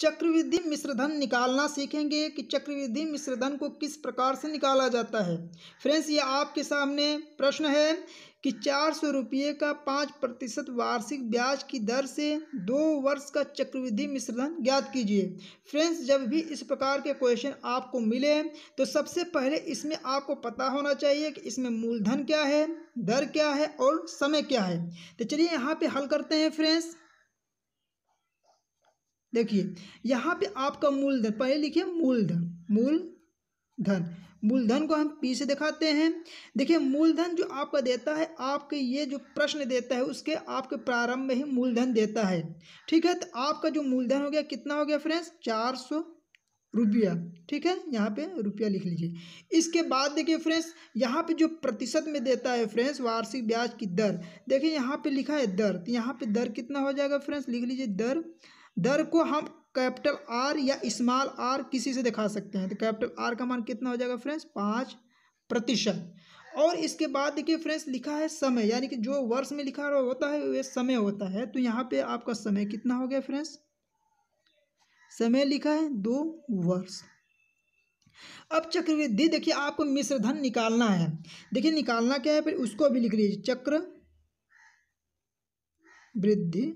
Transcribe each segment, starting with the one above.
चक्रवृद्धि मिश्रधन निकालना सीखेंगे कि चक्रवृद्धि मिश्रधन को किस प्रकार से निकाला जाता है फ्रेंड्स ये आपके सामने प्रश्न है कि चार सौ रुपये का पाँच प्रतिशत वार्षिक ब्याज की दर से दो वर्ष का चक्रवृद्धि मिश्रधन ज्ञात कीजिए फ्रेंड्स जब भी इस प्रकार के क्वेश्चन आपको मिले तो सबसे पहले इसमें आपको पता होना चाहिए कि इसमें मूलधन क्या है दर क्या है और समय क्या है तो चलिए यहाँ पर हल करते हैं फ्रेंड्स देखिए यहाँ पे आपका मूलधन पहले लिखिए मूलधन मूलधन मूलधन को हम पी से दिखाते हैं देखिए मूलधन जो आपका देता है आपके ये जो प्रश्न देता है उसके आपके प्रारंभ में ही मूलधन देता है ठीक है तो आपका जो मूलधन हो गया कितना हो गया फ्रेंड्स चार सौ रुपया ठीक है यहाँ पे रुपया लिख लीजिए इसके बाद देखिए फ्रेंड्स यहाँ पे जो प्रतिशत में देता है फ्रेंड्स वार्षिक ब्याज की दर देखिए यहाँ पे लिखा है दर तो यहाँ पे दर कितना हो जाएगा फ्रेंड्स लिख लीजिए दर दर को हम कैपिटल आर या स्मॉल आर किसी से दिखा सकते हैं तो कैपिटल आर का मान कितना हो जाएगा फ्रेंड्स पाँच प्रतिशत और इसके बाद देखिए फ्रेंड्स लिखा है समय यानी कि जो वर्ष में लिखा होता है वह समय होता है तो यहाँ पे आपका समय कितना हो गया फ्रेंड्स समय लिखा है दो वर्ष अब चक्रवृद्धि देखिए आपको मिश्र धन निकालना है देखिए निकालना क्या है फिर उसको भी लिख लीजिए चक्र वृद्धि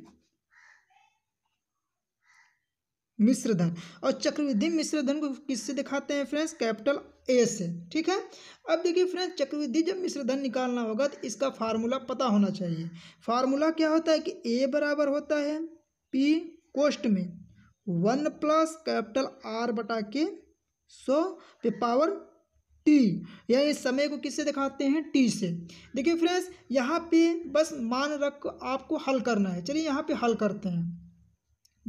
मिश्रधन और चक्रवृद्धि मिश्रधन को किससे दिखाते हैं फ्रेंड्स कैपिटल ए से ठीक है अब देखिए फ्रेंड्स चक्रवृद्धि जब मिश्रधन निकालना होगा तो इसका फार्मूला पता होना चाहिए फार्मूला क्या होता है कि ए बराबर होता है पी कोष्ट में वन प्लस कैपिटल आर बटा के सो पे पावर टी यानी समय को किससे दिखाते हैं टी से देखिए फ्रेंड्स यहाँ पे बस मान रख आपको हल करना है चलिए यहाँ पे हल करते हैं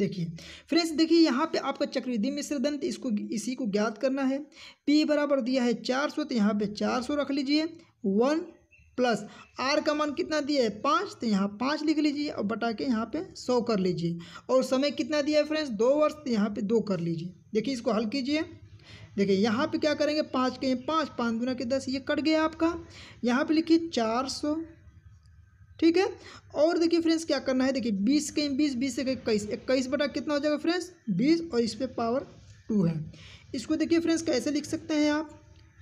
देखिए फ्रेंड्स देखिए यहाँ पे आपका चक्रवृद्धि मिश्र दंत इसको इसी को ज्ञात करना है पी बराबर दिया है चार सौ तो यहाँ पे चार सौ रख लीजिए वन प्लस आर का मान कितना दिया है पाँच तो यहाँ पाँच लिख लीजिए और बटा के यहाँ पे सौ कर लीजिए और समय कितना दिया है फ्रेंड्स दो वर्ष तो यहाँ पे दो कर लीजिए देखिए इसको हल कीजिए देखिए यहाँ पे क्या करेंगे पाँच के पाँच पाँच गुना के दस ये कट गया आपका यहाँ पे लिखिए चार सौ ठीक है और देखिए फ्रेंड्स क्या करना है देखिए बीस कहीं बीस बीस से इक्कीस इक्कीस बटा कितना हो जाएगा फ्रेंड्स बीस और इस पर पावर टू है इसको देखिए फ्रेंड्स कैसे लिख सकते हैं आप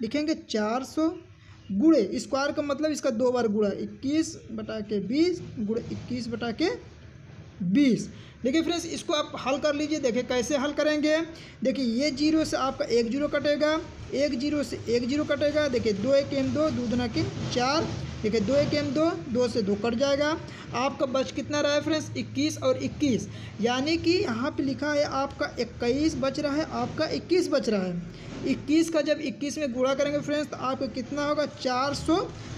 लिखेंगे चार सौ गुड़े स्क्वायर का मतलब इसका दो बार गुड़ा इक्कीस बटा के बीस गुड़े इक्कीस बटा के बीस देखिए फ्रेंड्स इसको आप हल कर लीजिए देखिए कैसे हल करेंगे देखिए ये जीरो से आपका एक जीरो कटेगा एक जीरो से एक जीरो कटेगा देखिए दो एक एम दो दूधना के चार ठीक है दो एक एम दो दो से दो कट जाएगा आपका बच कितना रहा है फ्रेंड्स इक्कीस और इक्कीस यानी कि यहाँ पे लिखा है आपका इक्कीस बच रहा है आपका इक्कीस बच रहा है इक्कीस का जब इक्कीस में गुड़ा करेंगे फ्रेंड्स तो आपको कितना होगा चार सौ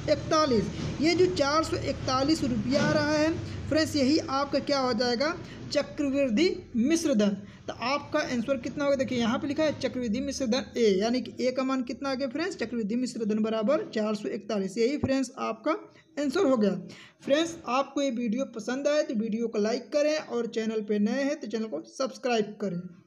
इकतालीस ये जो चार सौ इकतालीस रुपया आ रहा है फ्रेंड्स यही आपका क्या हो जाएगा चक्रवृद्धि मिश्रधन तो आपका आंसर कितना होगा देखिए यहाँ पे लिखा है चक्रविधि मिश्र धन ए यानी कि ए का मान कितना आ गया फ्रेंड्स चक्रविधि मिश्र धन बराबर चार सौ इकतालीस यही फ्रेंड्स आपका आंसर हो गया फ्रेंड्स आपको ये वीडियो पसंद आए तो वीडियो को लाइक करें और चैनल पे नए हैं तो चैनल को सब्सक्राइब करें